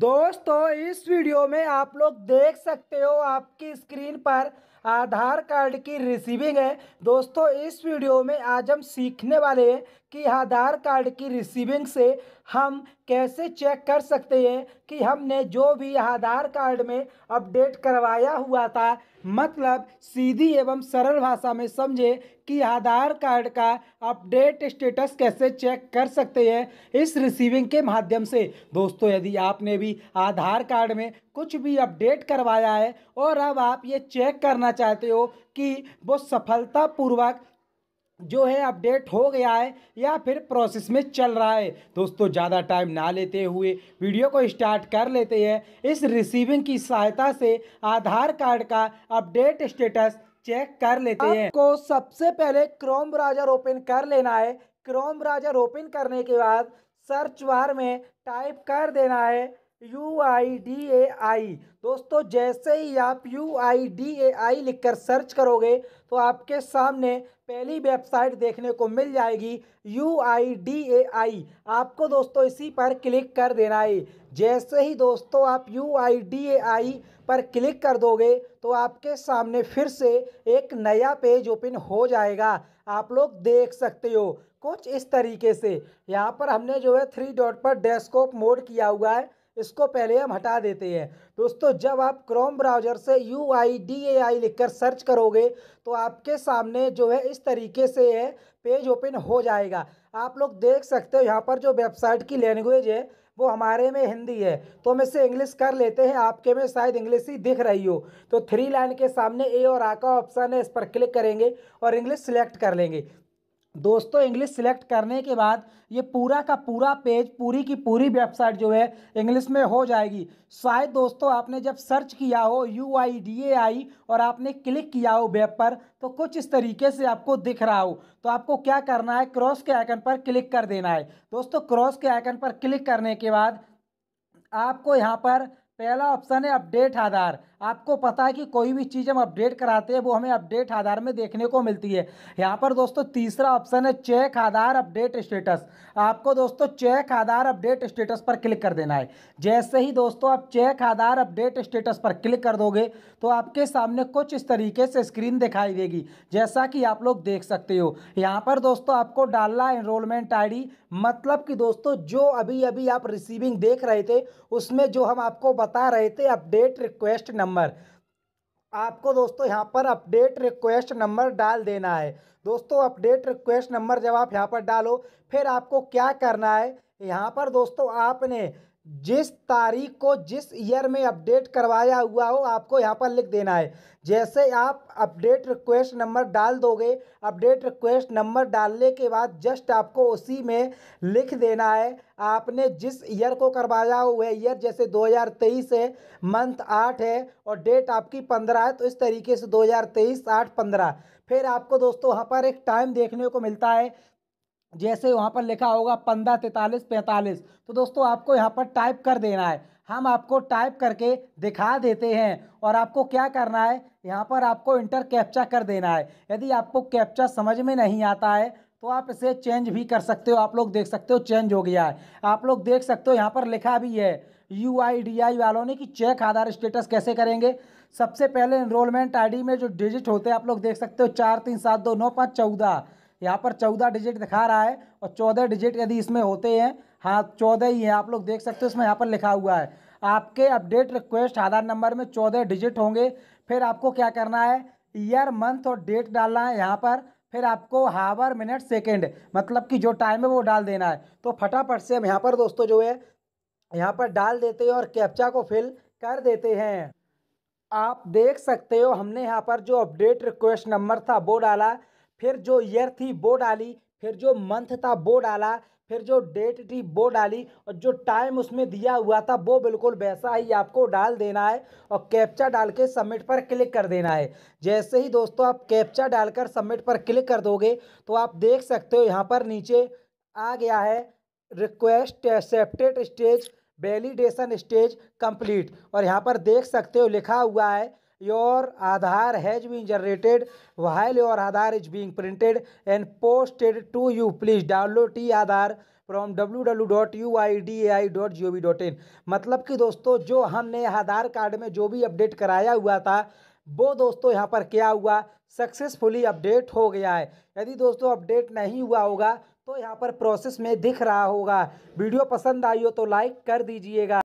दोस्तों इस वीडियो में आप लोग देख सकते हो आपकी स्क्रीन पर आधार कार्ड की रिसीविंग है दोस्तों इस वीडियो में आज हम सीखने वाले हैं कि आधार कार्ड की रिसीविंग से हम कैसे चेक कर सकते हैं कि हमने जो भी आधार कार्ड में अपडेट करवाया हुआ था मतलब सीधी एवं सरल भाषा में समझे कि आधार कार्ड का अपडेट स्टेटस कैसे चेक कर सकते हैं इस रिसीविंग के माध्यम से दोस्तों यदि आपने भी आधार कार्ड में कुछ भी अपडेट करवाया है और अब आप ये चेक करना करना चाहते हो कि वो सफलतापूर्वक जो है अपडेट हो गया है या फिर प्रोसेस में चल रहा है दोस्तों ज़्यादा टाइम ना लेते हुए वीडियो को स्टार्ट कर लेते हैं इस रिसीविंग की सहायता से आधार कार्ड का अपडेट स्टेटस चेक कर लेते हैं को सबसे पहले क्रोम ब्राउजर ओपन कर लेना है क्रोम ब्राउजर ओपन करने के बाद सर्च बार में टाइप कर देना है यू आई डी ए आई दोस्तों जैसे ही आप you I D A I लिख कर सर्च करोगे तो आपके सामने पहली वेबसाइट देखने को मिल जाएगी यू आई डी ए आई आपको दोस्तों इसी पर क्लिक कर देना है जैसे ही दोस्तों आप यू आई डी ए आई पर क्लिक कर दोगे तो आपके सामने फिर से एक नया पेज ओपन हो जाएगा आप लोग देख सकते हो कुछ इस तरीके से यहाँ पर हमने जो है थ्री डॉट पर डेस्कटॉप मोड किया हुआ है इसको पहले हम हटा देते हैं दोस्तों जब आप क्रोम ब्राउजर से U I D A I लिख कर सर्च करोगे तो आपके सामने जो है इस तरीके से है पेज ओपन हो जाएगा आप लोग देख सकते हो यहाँ पर जो वेबसाइट की लैंग्वेज है वो हमारे में हिंदी है तो हम इसे इंग्लिश कर लेते हैं आपके में शायद इंग्लिश ही दिख रही हो तो थ्री लाइन के सामने ए और आ का ऑप्शन है इस पर क्लिक करेंगे और इंग्लिश सिलेक्ट कर लेंगे दोस्तों इंग्लिश सिलेक्ट करने के बाद ये पूरा का पूरा पेज पूरी की पूरी वेबसाइट जो है इंग्लिश में हो जाएगी शायद दोस्तों आपने जब सर्च किया हो यू आई डी ए आई और आपने क्लिक किया हो वेब पर तो कुछ इस तरीके से आपको दिख रहा हो तो आपको क्या करना है क्रॉस के आइकन पर क्लिक कर देना है दोस्तों क्रॉस के आइकन पर क्लिक करने के बाद आपको यहाँ पर पहला ऑप्शन है अपडेट आधार आपको पता है कि कोई भी चीज़ हम अपडेट कराते हैं वो हमें अपडेट आधार में देखने को मिलती है यहाँ पर दोस्तों तीसरा ऑप्शन है चेक आधार अपडेट स्टेटस आपको दोस्तों चेक आधार अपडेट स्टेटस पर क्लिक कर देना है जैसे ही दोस्तों आप चेक आधार अपडेट स्टेटस पर क्लिक कर दोगे तो आपके सामने कुछ इस तरीके से स्क्रीन दिखाई देगी जैसा कि आप लोग देख सकते हो यहाँ पर दोस्तों आपको डालना एनरोलमेंट आई मतलब कि दोस्तों जो अभी अभी आप रिसीविंग देख रहे थे उसमें जो हम आपको बता रहे थे अपडेट रिक्वेस्ट नंबर आपको दोस्तों यहाँ पर अपडेट रिक्वेस्ट नंबर डाल देना है दोस्तों अपडेट रिक्वेस्ट नंबर जब आप यहाँ पर डालो फिर आपको क्या करना है यहाँ पर दोस्तों आपने जिस तारीख को जिस ईयर में अपडेट करवाया हुआ हो आपको यहाँ पर लिख देना है जैसे आप अपडेट रिक्वेस्ट नंबर डाल दोगे अपडेट रिक्वेस्ट नंबर डालने के बाद जस्ट आपको उसी में लिख देना है आपने जिस ईयर को करवाया हो वह ईयर जैसे 2023 है मंथ आठ है और डेट आपकी पंद्रह है तो इस तरीके से 2023 हज़ार तेईस आठ पंद्रह फिर आपको दोस्तों वहाँ पर एक टाइम देखने को मिलता है जैसे वहाँ पर लिखा होगा पंद्रह तैंतालीस पैंतालीस तो दोस्तों आपको यहाँ पर टाइप कर देना है हम आपको टाइप करके दिखा देते हैं और आपको क्या करना है यहाँ पर आपको इंटर कैप्चा कर देना है यदि आपको कैप्चा समझ में नहीं आता है तो आप इसे चेंज भी कर सकते हो आप लोग देख सकते हो चेंज हो गया है आप लोग देख सकते हो यहाँ पर लिखा भी है यू आई डी आई वालों ने कि चेक आधार स्टेटस कैसे करेंगे सबसे पहले इनरोलमेंट आईडी में जो डिजिट होते हैं आप लोग देख सकते हो चार तीन सात दो नौ पाँच चौदह यहाँ पर चौदह डिजिट दिखा रहा है और चौदह डिजिट यदि इसमें होते हैं हाँ चौदह ही है आप लोग देख सकते हो इसमें यहाँ पर लिखा हुआ है आपके अपडेट रिक्वेस्ट आधार नंबर में चौदह डिजिट होंगे फिर आपको क्या करना है ईयर मंथ और डेट डालना है यहाँ पर फिर आपको हावर मिनट सेकेंड मतलब कि जो टाइम है वो डाल देना है तो फटाफट से हम यहाँ पर दोस्तों जो है यहाँ पर डाल देते हैं और कैप्चा को फिल कर देते हैं आप देख सकते हो हमने यहाँ पर जो अपडेट रिक्वेस्ट नंबर था वो डाला फिर जो ईयर थी वो डाली फिर जो मंथ था वो डाला फिर जो डेट थी वो डाली और जो टाइम उसमें दिया हुआ था वो बिल्कुल वैसा ही आपको डाल देना है और कैप्चा डाल के सबमिट पर क्लिक कर देना है जैसे ही दोस्तों आप कैप्चा डालकर सबमिट पर क्लिक कर दोगे तो आप देख सकते हो यहाँ पर नीचे आ गया है request accepted stage validation stage complete और यहाँ पर देख सकते हो लिखा हुआ है your Aadhaar has been generated while your Aadhaar is being printed and posted to you. Please download the Aadhaar from W W dot U I D A I dot G O V dot in मतलब कि दोस्तों जो हमने आधार card में जो भी update कराया हुआ था वो दोस्तों यहाँ पर क्या हुआ सक्सेसफुली अपडेट हो गया है यदि दोस्तों अपडेट नहीं हुआ होगा तो यहाँ पर प्रोसेस में दिख रहा होगा वीडियो पसंद आई हो तो लाइक कर दीजिएगा